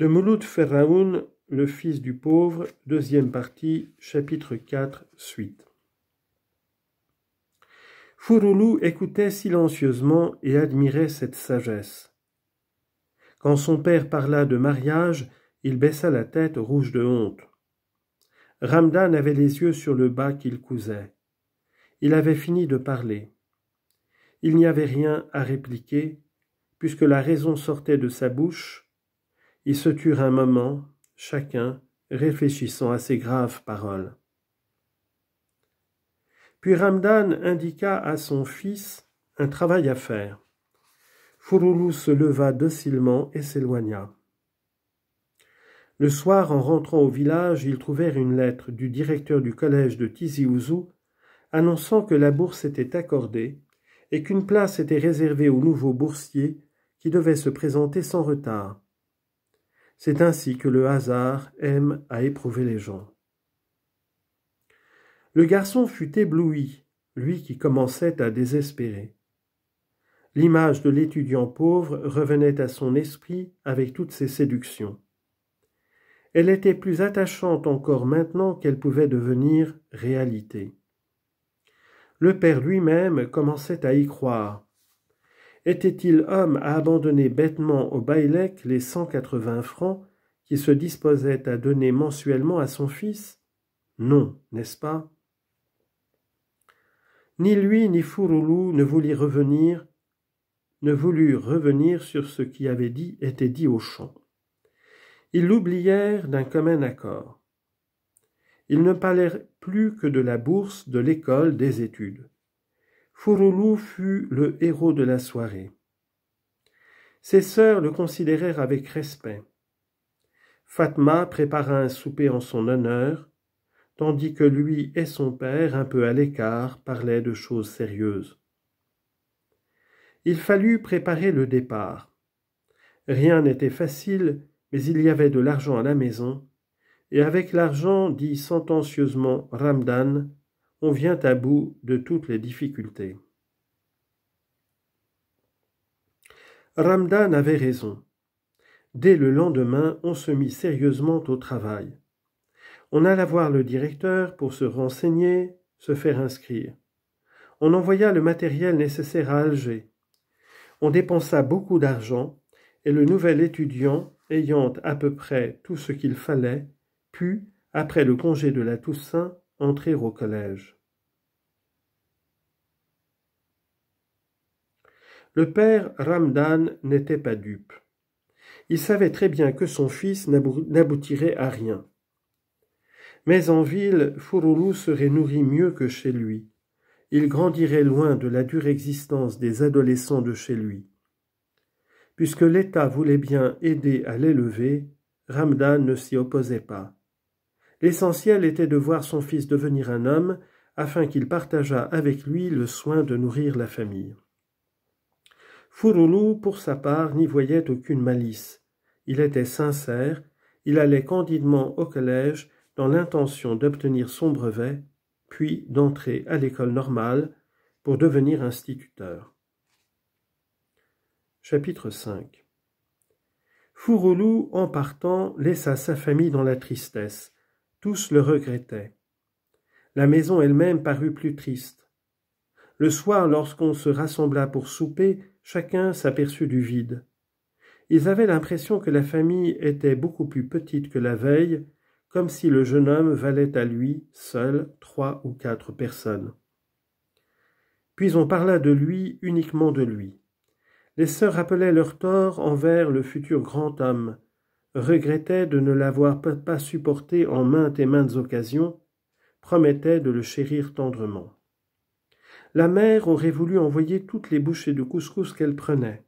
De Mouloud Ferraoun, le fils du pauvre, deuxième partie, chapitre 4, suite. Fouroulou écoutait silencieusement et admirait cette sagesse. Quand son père parla de mariage, il baissa la tête rouge de honte. Ramdan avait les yeux sur le bas qu'il cousait. Il avait fini de parler. Il n'y avait rien à répliquer, puisque la raison sortait de sa bouche ils se turent un moment, chacun, réfléchissant à ces graves paroles. Puis Ramdan indiqua à son fils un travail à faire. Fouroulou se leva docilement et s'éloigna. Le soir, en rentrant au village, ils trouvèrent une lettre du directeur du collège de Tizi Ouzou annonçant que la bourse était accordée et qu'une place était réservée au nouveau boursier qui devait se présenter sans retard. C'est ainsi que le hasard aime à éprouver les gens. Le garçon fut ébloui, lui qui commençait à désespérer. L'image de l'étudiant pauvre revenait à son esprit avec toutes ses séductions. Elle était plus attachante encore maintenant qu'elle pouvait devenir réalité. Le père lui-même commençait à y croire, était-il homme à abandonner bêtement au baïlec les cent quatre-vingts francs qui se disposait à donner mensuellement à son fils Non, n'est-ce pas Ni lui ni Fouroulou ne voulut revenir, ne voulut revenir sur ce qui avait dit été dit au champ. Ils l'oublièrent d'un commun accord. Ils ne parlèrent plus que de la bourse, de l'école, des études fut le héros de la soirée. Ses sœurs le considérèrent avec respect. Fatma prépara un souper en son honneur, tandis que lui et son père, un peu à l'écart, parlaient de choses sérieuses. Il fallut préparer le départ. Rien n'était facile, mais il y avait de l'argent à la maison, et avec l'argent, dit sentencieusement Ramdan, on vient à bout de toutes les difficultés. Ramdan avait raison. Dès le lendemain, on se mit sérieusement au travail. On alla voir le directeur pour se renseigner, se faire inscrire. On envoya le matériel nécessaire à Alger. On dépensa beaucoup d'argent et le nouvel étudiant, ayant à peu près tout ce qu'il fallait, put, après le congé de la Toussaint, entrer au collège. Le père Ramdan n'était pas dupe. Il savait très bien que son fils n'aboutirait à rien. Mais en ville, fourroulou serait nourri mieux que chez lui. Il grandirait loin de la dure existence des adolescents de chez lui. Puisque l'État voulait bien aider à l'élever, Ramdan ne s'y opposait pas. L'essentiel était de voir son fils devenir un homme, afin qu'il partageât avec lui le soin de nourrir la famille. Fouroulou, pour sa part, n'y voyait aucune malice. Il était sincère, il allait candidement au collège dans l'intention d'obtenir son brevet, puis d'entrer à l'école normale pour devenir instituteur. Chapitre 5 Fouroulou, en partant, laissa sa famille dans la tristesse, tous le regrettaient. La maison elle-même parut plus triste. Le soir, lorsqu'on se rassembla pour souper, chacun s'aperçut du vide. Ils avaient l'impression que la famille était beaucoup plus petite que la veille, comme si le jeune homme valait à lui seul trois ou quatre personnes. Puis on parla de lui, uniquement de lui. Les sœurs rappelaient leur tort envers le futur grand homme, regrettait de ne l'avoir pas supporté en maintes et maintes occasions, promettait de le chérir tendrement. La mère aurait voulu envoyer toutes les bouchées de couscous qu'elle prenait.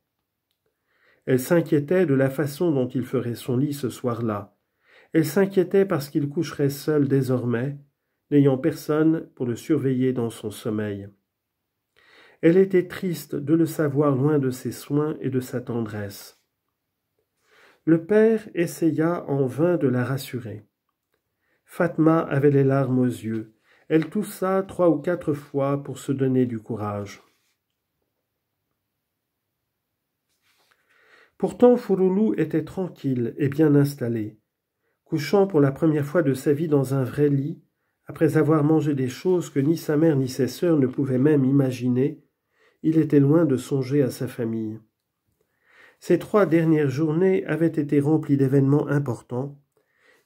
Elle s'inquiétait de la façon dont il ferait son lit ce soir-là. Elle s'inquiétait parce qu'il coucherait seul désormais, n'ayant personne pour le surveiller dans son sommeil. Elle était triste de le savoir loin de ses soins et de sa tendresse. Le père essaya en vain de la rassurer. Fatma avait les larmes aux yeux. Elle toussa trois ou quatre fois pour se donner du courage. Pourtant, Fouroulou était tranquille et bien installé. Couchant pour la première fois de sa vie dans un vrai lit, après avoir mangé des choses que ni sa mère ni ses sœurs ne pouvaient même imaginer, il était loin de songer à sa famille. Ces trois dernières journées avaient été remplies d'événements importants.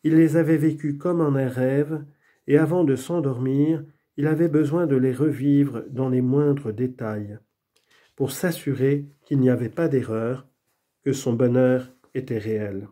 Il les avait vécues comme en un rêve, et avant de s'endormir, il avait besoin de les revivre dans les moindres détails, pour s'assurer qu'il n'y avait pas d'erreur, que son bonheur était réel.